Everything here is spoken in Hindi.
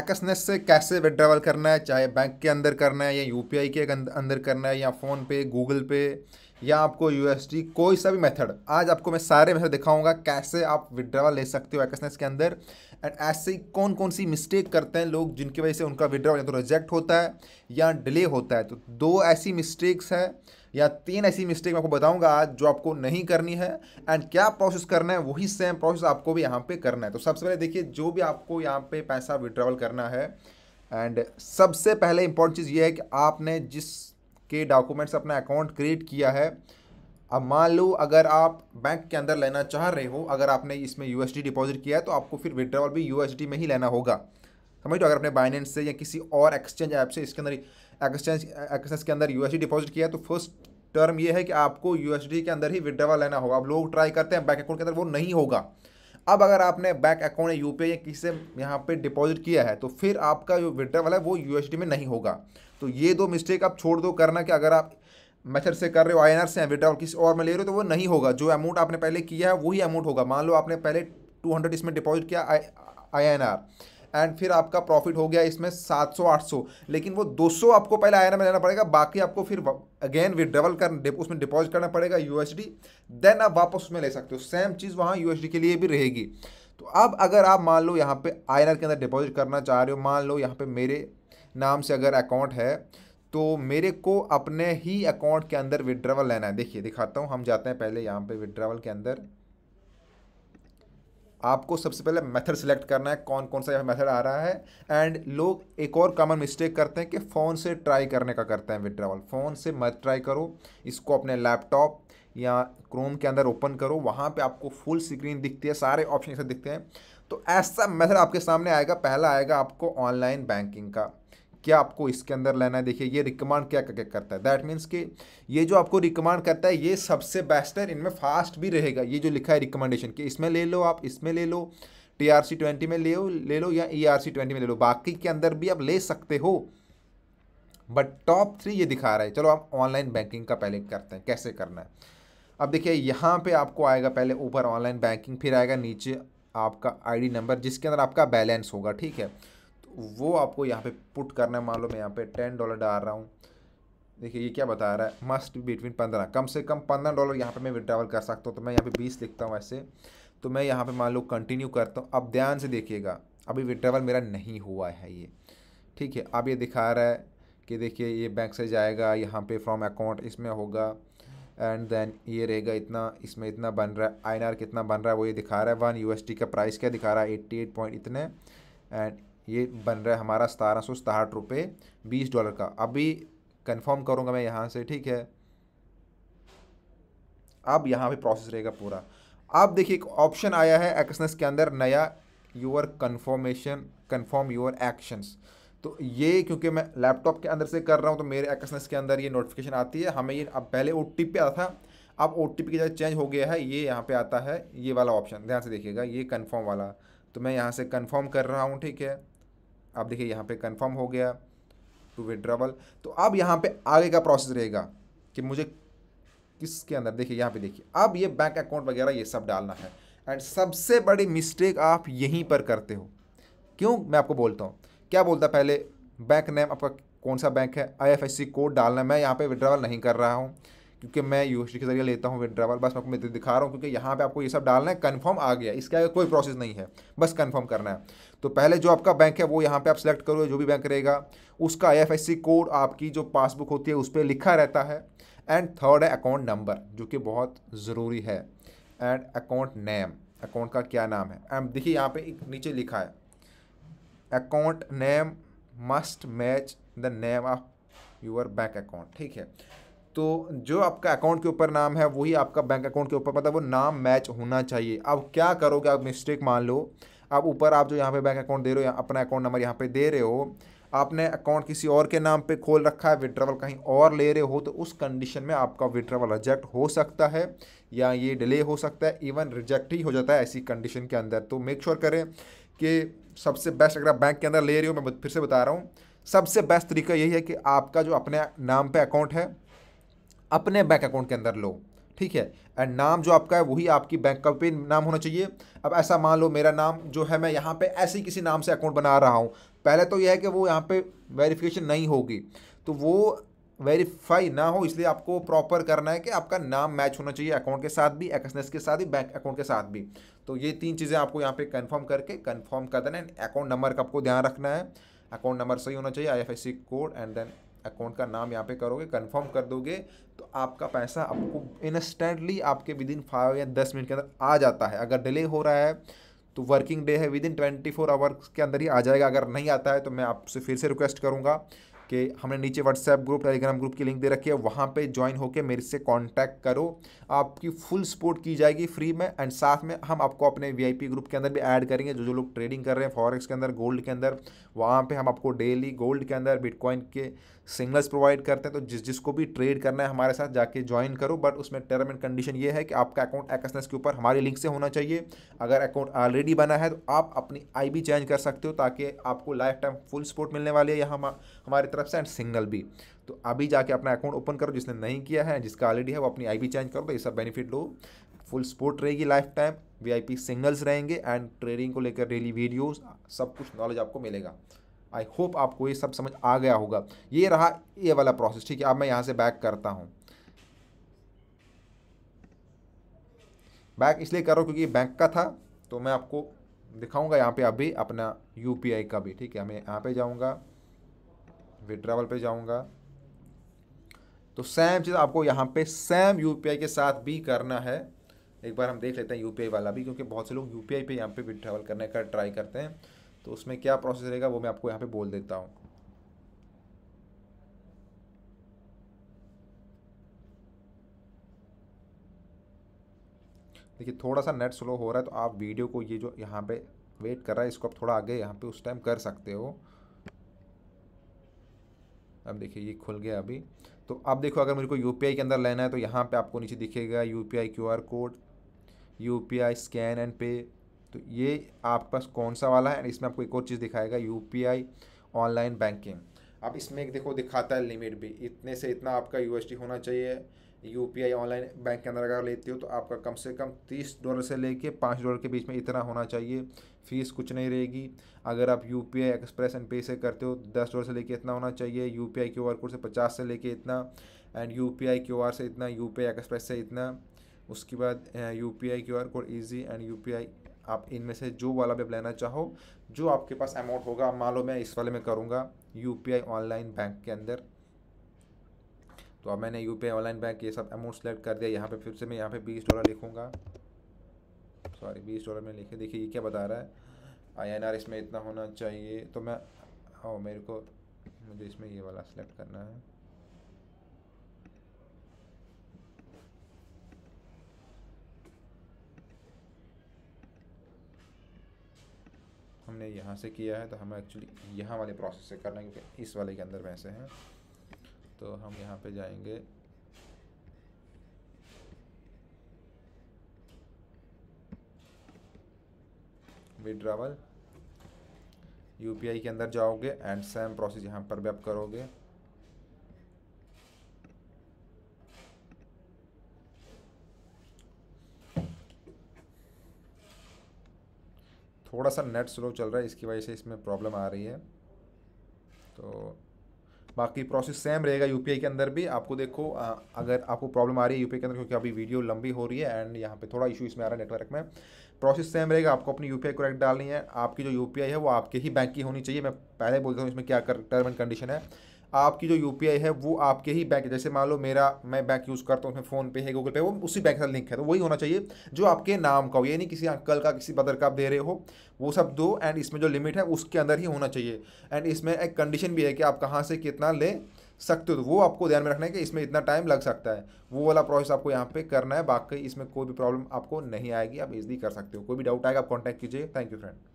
एक्सनेस से कैसे विड्रावल करना है चाहे बैंक के अंदर करना है या यू के अंदर करना है या फ़ोन पे गूगल पे या आपको यू कोई सा भी मेथड आज आपको मैं सारे मेथड दिखाऊंगा कैसे आप विड्रावल ले सकते हो एक्सनेस के अंदर एंड ऐसे ही कौन कौन सी मिस्टेक करते हैं लोग जिनकी वजह से उनका विड्रावल या तो रिजेक्ट होता है या डिले होता है तो दो ऐसी मिस्टेक्स हैं या तीन ऐसी मिस्टेक मैं आपको बताऊंगा आज जो आपको नहीं करनी है एंड क्या प्रोसेस करना है वही सेम प्रोसेस आपको भी यहाँ पे करना है तो सबसे पहले देखिए जो भी आपको यहाँ पे पैसा विड्रॉवल करना है एंड सबसे पहले इंपॉर्टेंट चीज़ ये है कि आपने जिस के डॉक्यूमेंट्स अपना अकाउंट क्रिएट किया है अब मान लो अगर आप बैंक के अंदर लेना चाह रहे हो अगर आपने इसमें यू डिपॉजिट किया है तो आपको फिर विड्रॉवल भी यू में ही लेना होगा समझ लो अगर आपने बाइनेंस से या किसी और एक्सचेंज ऐप से इसके अंदर एक्सचेंज एक्सचेंज के अंदर यू डिपॉजिट किया है तो फर्स्ट टर्म ये है कि आपको यूएसडी के अंदर ही विड्रावा लेना होगा अब लोग ट्राई करते हैं बैंक अकाउंट के अंदर वो नहीं होगा अब अगर आपने बैंक अकाउंट या यूपीआई या किसी से यहाँ पे डिपॉजिट किया है तो फिर आपका जो विड्रॉवल है वो यूएसडी में नहीं होगा तो ये दो मिस्टेक आप छोड़ दो करना कि अगर आप मेथड से कर रहे हो आई से विड्रावल किसी और में ले रहे हो तो वो नहीं होगा जो अमाउंट आपने पहले किया है वही अमाउंट होगा मान लो आपने पहले टू इसमें डिपॉजिट किया आई एंड फिर आपका प्रॉफिट हो गया इसमें 700 800 लेकिन वो 200 आपको पहले आयरन में लेना पड़ेगा बाकी आपको फिर अगेन विड्रवल कर उसमें डिपॉजिट करना पड़ेगा यूएसडी देन आप वापस उसमें ले सकते हो सेम चीज़ वहाँ यूएसडी के लिए भी रहेगी तो अब अगर आप मान लो यहाँ पे आयरन के अंदर डिपॉजिट करना चाह रहे हो मान लो यहाँ पे मेरे नाम से अगर अकाउंट है तो मेरे को अपने ही अकाउंट के अंदर विड्रावल लेना है देखिए दिखाता हूँ हम जाते हैं पहले यहाँ पे विड्रावल के अंदर आपको सबसे पहले मेथड सेलेक्ट करना है कौन कौन सा यहाँ मेथड आ रहा है एंड लोग एक और कॉमन मिस्टेक करते हैं कि फ़ोन से ट्राई करने का करते हैं विड्रावल फ़ोन से मत ट्राई करो इसको अपने लैपटॉप या क्रोम के अंदर ओपन करो वहाँ पे आपको फुल स्क्रीन दिखती है सारे ऑप्शन दिखते हैं तो ऐसा मेथड आपके सामने आएगा पहला आएगा आपको ऑनलाइन बैंकिंग का क्या आपको इसके अंदर लेना है देखिए ये रिकमांड क्या क्या करता है दैट मीन्स कि ये जो आपको रिकमांड करता है ये सबसे बेस्ट है इनमें फास्ट भी रहेगा ये जो लिखा है रिकमेंडेशन कि इसमें ले लो आप इसमें ले लो टी आर सी ट्वेंटी में ले लो ले लो या ई आर सी ट्वेंटी में ले लो बाकी के अंदर भी आप ले सकते हो बट टॉप थ्री ये दिखा रहा है चलो आप ऑनलाइन बैंकिंग का पहले करते हैं कैसे करना है अब देखिए यहाँ पे आपको आएगा पहले ऊपर ऑनलाइन बैंकिंग फिर आएगा नीचे आपका आईडी नंबर जिसके अंदर आपका बैलेंस होगा ठीक है वो आपको यहाँ पे पुट करना है मान लो मैं यहाँ पे टेन डॉलर डाल रहा हूँ देखिए ये क्या बता रहा है मस्ट बिटवीन पंद्रह कम से कम पंद्रह डॉलर यहाँ पे मैं विड्रावल कर सकता हूँ तो मैं यहाँ पे बीस लिखता हूँ ऐसे तो मैं यहाँ पे मान लो कंटिन्यू करता हूँ अब ध्यान से देखिएगा अभी विड्रावल मेरा नहीं हुआ है ये ठीक है अब ये दिखा रहा है कि देखिए ये बैंक से जाएगा यहाँ पर फ्रॉम अकाउंट इसमें होगा एंड देन ये रहेगा इतना इसमें इतना बन रहा है आई कितना बन रहा है वो ये दिखा रहा है वन यू का प्राइस क्या दिखा रहा है एट्टी एट पॉइंट इतने एंड ये बन रहा है हमारा सतारह सौ सताहठ रुपये बीस डॉलर का अभी कंफर्म करूँगा मैं यहाँ से ठीक है अब यहाँ पे प्रोसेस रहेगा पूरा अब देखिए एक ऑप्शन आया है एक्सनेस के अंदर नया your confirmation confirm your actions तो ये क्योंकि मैं लैपटॉप के अंदर से कर रहा हूँ तो मेरे एक्सनेस के अंदर ये नोटिफिकेशन आती है हमें ये अब पहले ओ टी पी आता था अब ओ टी पी की जगह चेंज हो गया है ये यहाँ पे आता है ये वाला ऑप्शन ध्यान से देखिएगा ये कन्फर्म वाला तो मैं यहाँ से कन्फर्म कर रहा हूँ ठीक है आप देखिए यहाँ पे कंफर्म हो गया टू विड्रावल तो अब यहाँ पे आगे का प्रोसेस रहेगा कि मुझे किसके अंदर देखिए यहाँ पे देखिए अब ये बैंक अकाउंट वगैरह ये सब डालना है एंड सबसे बड़ी मिस्टेक आप यहीं पर करते हो क्यों मैं आपको बोलता हूँ क्या बोलता पहले बैंक नेम आपका कौन सा बैंक है आई कोड डालना मैं यहाँ पर विड्रावल नहीं कर रहा हूँ क्योंकि मैं यू के जरिए लेता हूँ विड्रावल बस मैं आपको दिखा रहा हूँ क्योंकि यहाँ पे आपको ये सब डालना है कन्फर्म आ गया इसके आगे कोई प्रोसेस नहीं है बस कन्फर्म करना है तो पहले जो आपका बैंक है वो यहाँ पे आप सेलेक्ट करोगे जो भी बैंक रहेगा उसका आई कोड आपकी जो पासबुक होती है उस पर लिखा रहता है एंड थर्ड है अकाउंट नंबर जो कि बहुत ज़रूरी है एंड अकाउंट नेम अकाउंट का क्या नाम है एंड देखिए यहाँ पर एक नीचे लिखा है account name must match the name of your bank account ठीक है तो जो आपका अकाउंट के ऊपर नाम है वही आपका बैंक अकाउंट के ऊपर मतलब वो नाम मैच होना चाहिए अब क्या करोगे आप मिस्टेक मान लो आप ऊपर आप जो यहाँ पे बैंक अकाउंट दे रहे हो अपना अकाउंट नंबर यहाँ पे दे रहे हो आपने अकाउंट किसी और के नाम पे खोल रखा है विड्रावल कहीं और ले रहे हो तो उस कंडीशन में आपका विड्रावल रिजेक्ट हो सकता है या ये डिले हो सकता है इवन रिजेक्ट ही हो जाता है ऐसी कंडीशन के अंदर तो मेक श्योर sure करें कि सबसे बेस्ट अगर आप बैंक के अंदर ले रहे हो मैं फिर से बता रहा हूँ सबसे बेस्ट तरीका यही है कि आपका जो अपने नाम पे अकाउंट है अपने बैंक अकाउंट के अंदर लो ठीक है एंड नाम जो आपका है वही आपकी बैंक का भी नाम होना चाहिए अब ऐसा मान लो मेरा नाम जो है मैं यहाँ पे ऐसे ही किसी नाम से अकाउंट बना रहा हूँ पहले तो यह है कि वो यहाँ पे वेरिफिकेशन नहीं होगी तो वो वेरीफाई ना हो इसलिए आपको प्रॉपर करना है कि आपका नाम मैच होना चाहिए अकाउंट के साथ भी एक्सनेस के साथ भी बैंक अकाउंट के साथ भी तो ये तीन चीज़ें आपको यहाँ पे कंफर्म करके कंफर्म कर देना है अकाउंट नंबर का आपको ध्यान रखना है अकाउंट नंबर सही होना चाहिए IFSC code and then account का नाम यहाँ पे करोगे कंफर्म कर दोगे तो आपका पैसा आपको इंस्टेंटली आपके विद इन फाइव या दस मिनट के अंदर आ जाता है अगर डिले हो रहा है तो वर्किंग डे है within twenty four hours के अंदर ही आ जाएगा अगर नहीं आता है तो मैं आपसे फिर से रिक्वेस्ट करूँगा कि हमने नीचे व्हाट्सएप ग्रुप टेलीग्राम ग्रुप की लिंक दे रखी है वहाँ पे ज्वाइन होकर मेरे से कांटेक्ट करो आपकी फुल सपोर्ट की जाएगी फ्री में एंड साथ में हम आपको अपने वीआईपी ग्रुप के अंदर भी ऐड करेंगे जो जो लोग ट्रेडिंग कर रहे हैं फॉरेक्स के अंदर गोल्ड के अंदर वहाँ पर हम आपको डेली गोल्ड के अंदर बिटकॉइन के सिग्नल्स प्रोवाइड करते हैं तो जिस जिसको भी ट्रेड करना है हमारे साथ जाके ज्वाइन करो बट उसमें टर्म एंड कंडीशन ये है कि आपका अकाउंट एक्सनेस के ऊपर हमारी लिंक से होना चाहिए अगर अकाउंट ऑलरेडी बना है तो आप अपनी आई भी चेंज कर सकते हो ताकि आपको लाइफ टाइम फुल सपोर्ट मिलने वाली है यहाँ हमारे तरफ से एंड सिंगल भी तो अभी जाके अपना अकाउंट ओपन करो जिसने नहीं किया है जिसका ऑलरेडी है वो अपनी आई चेंज कर दो ये सब बेनिफिट लो फुल सपोर्ट रहेगी लाइफ टाइम वी सिंगल्स रहेंगे एंड ट्रेडिंग को लेकर डेली वीडियोज सब कुछ नॉलेज आपको मिलेगा आई होप आपको ये सब समझ आ गया होगा ये रहा ये वाला प्रोसेस ठीक है अब मैं यहाँ से बैक करता हूँ बैक इसलिए कर रहा हूँ क्योंकि बैंक का था तो मैं आपको दिखाऊंगा यहाँ पे अभी अपना यूपीआई का भी ठीक है मैं यहाँ पे जाऊँगा विड्रावल पे जाऊंगा तो सेम चीज़ आपको यहाँ पे सेम यूपीआई के साथ भी करना है एक बार हम देख लेते हैं यूपीआई वाला भी क्योंकि बहुत से लोग यूपीआई पे यहाँ पर विड्रावल करने का ट्राई करते हैं तो उसमें क्या प्रोसेस रहेगा वो मैं आपको यहाँ पे बोल देता हूँ देखिए थोड़ा सा नेट स्लो हो रहा है तो आप वीडियो को ये जो यहाँ पे वेट कर रहा है इसको आप थोड़ा आगे यहाँ पे उस टाइम कर सकते हो अब देखिए ये खुल गया अभी तो अब देखो अगर मुझे को यू के अंदर लेना है तो यहाँ पे आपको नीचे दिखेगा U P code you scan and pay तो ये आपके पास कौन सा वाला है इसमें आपको एक और चीज़ दिखाएगा यू ऑनलाइन बैंकिंग अब इसमें एक देखो दिखाता है लिमिट भी इतने से इतना आपका यू होना चाहिए U P I online bank के अंदर अगर लेते हो तो आपका कम से कम तीस डॉलर से लेके पाँच डॉलर के बीच में इतना होना चाहिए फ़ीस कुछ नहीं रहेगी अगर आप U P I express and pay से करते हो दस डॉलर से लेके इतना होना चाहिए U P I Q R code से पचास से लेके इतना and U P I Q R से इतना यू पी आई एक्सप्रेस से इतना उसके बाद U P I Q R code easy and U P I आप इनमें से जो वाला भी लेना चाहो जो आपके पास अमाउंट होगा मान लो मैं इस वाले में करूँगा U P I online bank के अंदर तो अब मैंने यू पी ऑनलाइन बैंक ये सब अमाउंट सेलेक्ट कर दिया यहाँ पे फिर से मैं यहाँ पे बीस डॉलर लिखूँगा सॉरी बीस डॉलर में लिखे देखिए ये क्या बता रहा है आई एन आर इसमें इतना होना चाहिए तो मैं ओ मेरे को मुझे इसमें ये वाला सेलेक्ट करना है हमने यहाँ से किया है तो हमें एक्चुअली यहाँ वाले प्रोसेस से करना है क्योंकि इस वाले के अंदर वैसे हैं तो हम यहाँ पे जाएंगे विड्रावल यूपीआई के अंदर जाओगे एंड सेम प्रोसेस यहाँ पर भी आप करोगे थोड़ा सा नेट स्लो चल रहा है इसकी वजह से इसमें प्रॉब्लम आ रही है तो बाकी प्रोसेस सेम रहेगा यू के अंदर भी आपको देखो अगर आपको प्रॉब्लम आ रही है यू के अंदर क्योंकि अभी वीडियो लंबी हो रही है एंड यहाँ पे थोड़ा इशू इसमें आ रहा है नेटवर्क में प्रोसेस सेम रहेगा आपको अपनी यू करेक्ट डालनी है आपकी जो यू है वो आपके ही बैंक की होनी चाहिए मैं पहले बोलता हूँ इसमें क्या कर टर्म एंड कंडीशन है आपकी जो यू है वो आपके ही बैंक जैसे मान लो मेरा मैं बैंक यूज़ करता हूँ उसमें फ़ोनपे है गूगल पे वो उसी बैंक का लिंक है तो वही होना चाहिए जो आपके नाम का हो यानी किसी अंकल का किसी बदर का आप दे रहे हो वो सब दो एंड इसमें जो लिमिट है उसके अंदर ही होना चाहिए एंड इसमें एक कंडीशन भी है कि आप कहाँ से कितना ले सकते हो तो वो आपको ध्यान में रखना है कि इसमें इतना टाइम लग सकता है वो वाला प्रोसेस आपको यहाँ पे करना है बाकी इसमें कोई भी प्रॉब्लम आपको नहीं आएगी आप इजली कर सकते हो कोई भी डाउट आएगा आप कॉन्टैक्ट कीजिए थैंक यू फ्रेंड